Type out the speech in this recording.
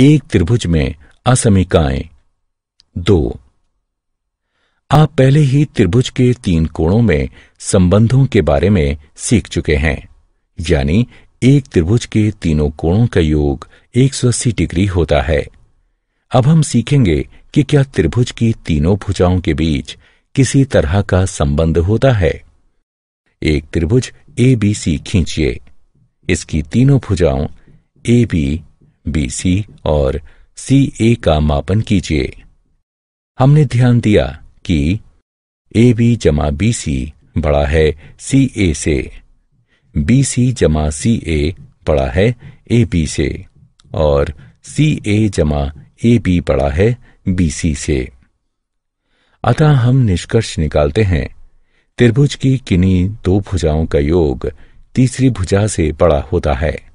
एक त्रिभुज में असमिकाएं दो आप पहले ही त्रिभुज के तीन कोणों में संबंधों के बारे में सीख चुके हैं यानी एक त्रिभुज के तीनों कोणों का योग 180 डिग्री होता है अब हम सीखेंगे कि क्या त्रिभुज की तीनों भुजाओं के बीच किसी तरह का संबंध होता है एक त्रिभुज ए बी सी खींचिए इसकी तीनों भुजाओं ए बी बीसी और ए का मापन कीजिए हमने ध्यान दिया कि ए बी जमा बी सी बड़ा है सी ए से बी सी जमा सी ए बड़ा है ए बी से और सी ए जमा ए बी बड़ा है बी सी से अतः हम निष्कर्ष निकालते हैं त्रिभुज की किन्हीं दो भुजाओं का योग तीसरी भुजा से बड़ा होता है